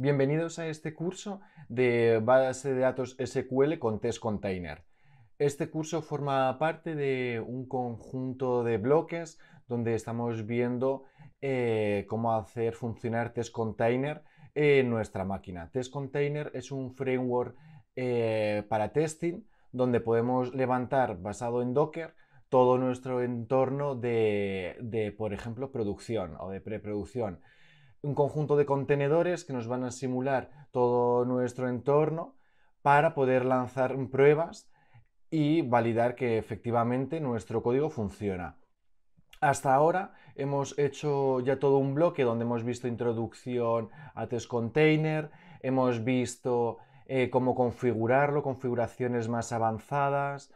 Bienvenidos a este curso de base de datos SQL con Test Container. Este curso forma parte de un conjunto de bloques donde estamos viendo eh, cómo hacer funcionar Test Container en nuestra máquina. Test Container es un framework eh, para testing donde podemos levantar basado en Docker todo nuestro entorno de por ejemplo, producción o de preproducción un conjunto de contenedores que nos van a simular todo nuestro entorno para poder lanzar pruebas y validar que efectivamente nuestro código funciona. Hasta ahora hemos hecho ya todo un bloque donde hemos visto introducción a test container, hemos visto eh, cómo configurarlo, configuraciones más avanzadas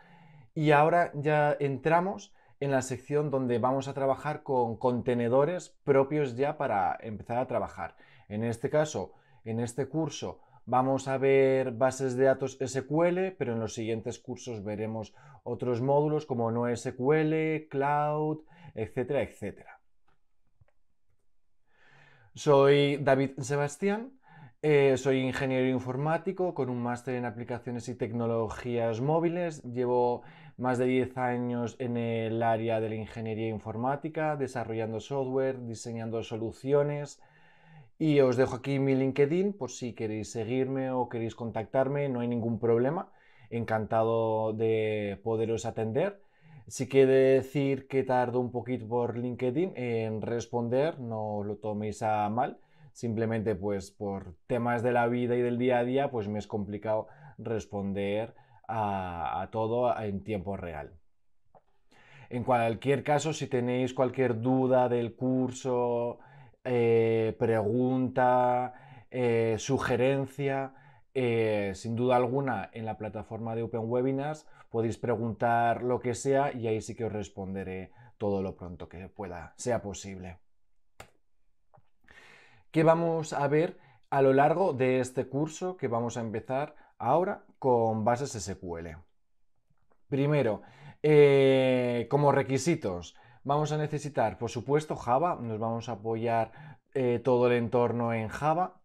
y ahora ya entramos en la sección donde vamos a trabajar con contenedores propios ya para empezar a trabajar. En este caso, en este curso, vamos a ver bases de datos SQL, pero en los siguientes cursos veremos otros módulos como NoSQL, Cloud, etcétera, etcétera. Soy David Sebastián eh, soy ingeniero informático con un máster en aplicaciones y tecnologías móviles. Llevo más de 10 años en el área de la ingeniería informática, desarrollando software, diseñando soluciones. Y os dejo aquí mi LinkedIn por si queréis seguirme o queréis contactarme, no hay ningún problema. Encantado de poderos atender. Si quiere decir que tardo un poquito por LinkedIn en responder, no lo toméis a mal Simplemente pues por temas de la vida y del día a día pues me es complicado responder a, todo en tiempo real. En cualquier caso, si tenéis cualquier duda del curso, eh, pregunta, eh, sugerencia, eh, sin duda alguna en la plataforma de Open Webinars podéis preguntar lo que sea y ahí sí que os responderé todo lo pronto que pueda, sea posible. ¿Qué vamos a ver a lo largo de este curso que vamos a empezar ahora con bases SQL. Primero, eh, como requisitos, vamos a necesitar, por supuesto, Java, nos vamos a apoyar eh, todo el entorno en Java,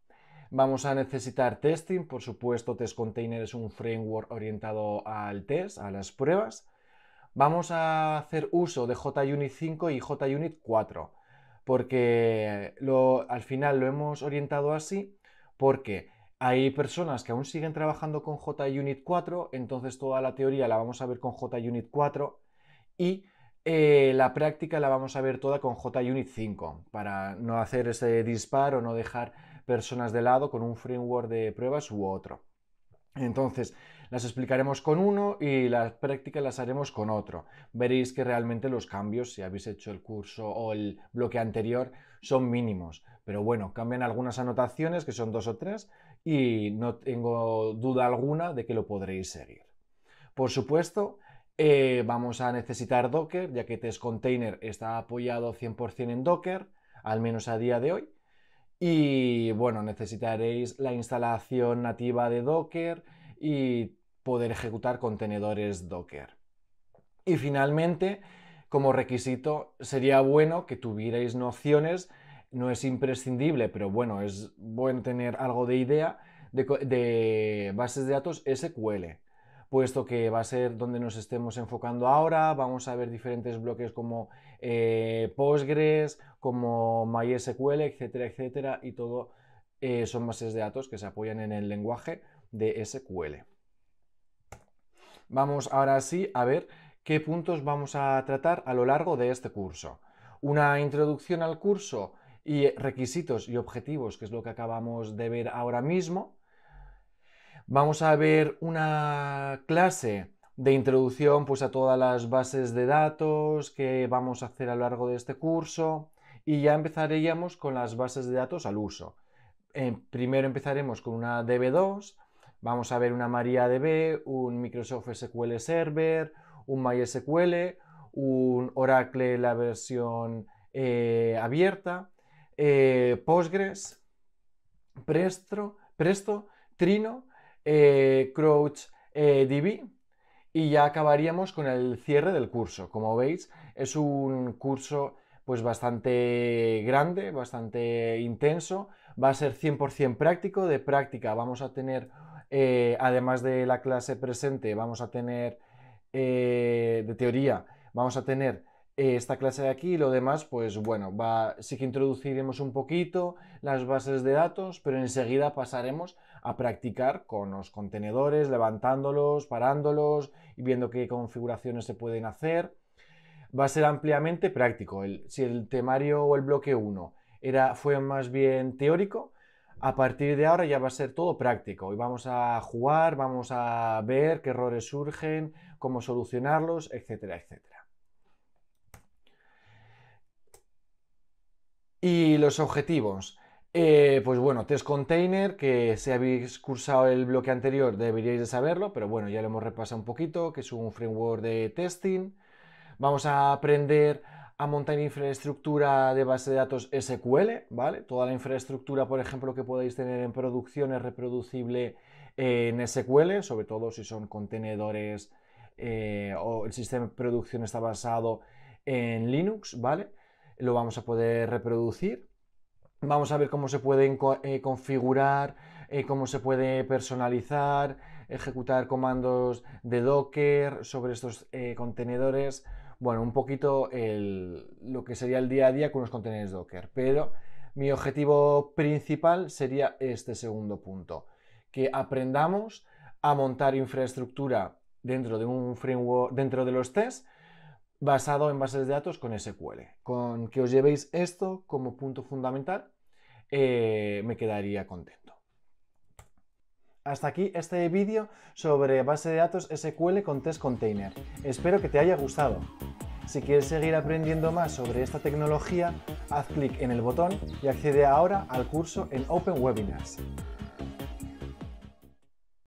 Vamos a necesitar testing, por supuesto, Test Container es un framework orientado al test, a las pruebas. Vamos a hacer uso de JUnit 5 y JUnit 4 porque al final lo hemos orientado así porque hay personas que aún siguen trabajando con JUnit 4, entonces toda la teoría la vamos a ver con JUnit 4 y eh, la práctica la vamos a ver toda con JUnit 5 para no hacer ese disparo, no dejar personas de lado con un framework de pruebas u otro. Entonces, las explicaremos con uno y las prácticas las haremos con otro. Veréis que realmente los cambios, si habéis hecho el curso o el bloque anterior, son mínimos. Pero bueno, cambian algunas anotaciones, que son dos o tres, y no tengo duda alguna de que lo podréis seguir. Por supuesto, eh, vamos a necesitar Docker, ya que Test Container está apoyado 100% en Docker, al menos a día de hoy. Y bueno, necesitaréis la instalación nativa de Docker y poder ejecutar contenedores Docker. Y finalmente, como requisito, sería bueno que tuvierais nociones, no es imprescindible, pero bueno, es bueno tener algo de idea de, bases de datos SQL puesto que va a ser donde nos estemos enfocando ahora. Vamos a ver diferentes bloques como eh, Postgres, como MySQL, etcétera, etcétera, y todo eh, son bases de datos que se apoyan en el lenguaje de SQL. Vamos ahora sí a ver qué puntos vamos a tratar a lo largo de este curso. Una introducción al curso y requisitos y objetivos, que es lo que acabamos de ver ahora mismo. Vamos a ver una clase de introducción pues, a todas las bases de datos que vamos a hacer a lo largo de este curso y ya empezaríamos con las bases de datos al uso. primero empezaremos con una DB2, vamos a ver una MariaDB, un Microsoft SQL Server, un MySQL, un Oracle la versión eh, abierta, eh, Postgres, Presto, Presto, Trino eh, Crouch eh, DB y ya acabaríamos con el cierre del curso. Como veis, es un curso pues bastante grande, bastante intenso, va a ser 100% práctico, de práctica vamos a tener, eh, además de la clase presente, vamos a tener de teoría, vamos a tener eh, esta clase de aquí y lo demás, pues bueno, va, sí que introduciremos un poquito las bases de datos, pero enseguida pasaremos a practicar con los contenedores, levantándolos, parándolos y viendo qué configuraciones se pueden hacer. Va a ser ampliamente práctico. si el temario o el bloque 1 era, fue más bien teórico, a partir de ahora ya va a ser todo práctico y vamos a jugar, vamos a ver qué errores surgen, cómo solucionarlos, etcétera, etcétera. Y los objetivos. Eh, pues bueno, test container, que si habéis cursado el bloque anterior deberíais de saberlo, pero bueno, ya lo hemos repasado un poquito, que es un framework de testing. Vamos a aprender a montar infraestructura de base de datos SQL, ¿vale? Toda la infraestructura, por ejemplo, que podéis tener en producción es reproducible en SQL, sobre todo si son contenedores eh, o el sistema de producción está basado en Linux, ¿vale? lo vamos a poder reproducir. Vamos a ver cómo se pueden eh, configurar, eh, cómo se puede personalizar, ejecutar comandos de Docker sobre estos eh, contenedores. Bueno, un poquito lo que sería el día a día con los contenedores Docker. Pero mi objetivo principal sería este segundo punto, que aprendamos a montar infraestructura dentro de un framework, dentro de los tests basado en bases de datos con SQL. Con que os llevéis esto como punto fundamental, eh, me quedaría contento. Hasta aquí este vídeo sobre base de datos SQL con test container. Espero que te haya gustado. Si quieres seguir aprendiendo más sobre esta tecnología, haz clic en el botón y accede ahora al curso en Open Webinars.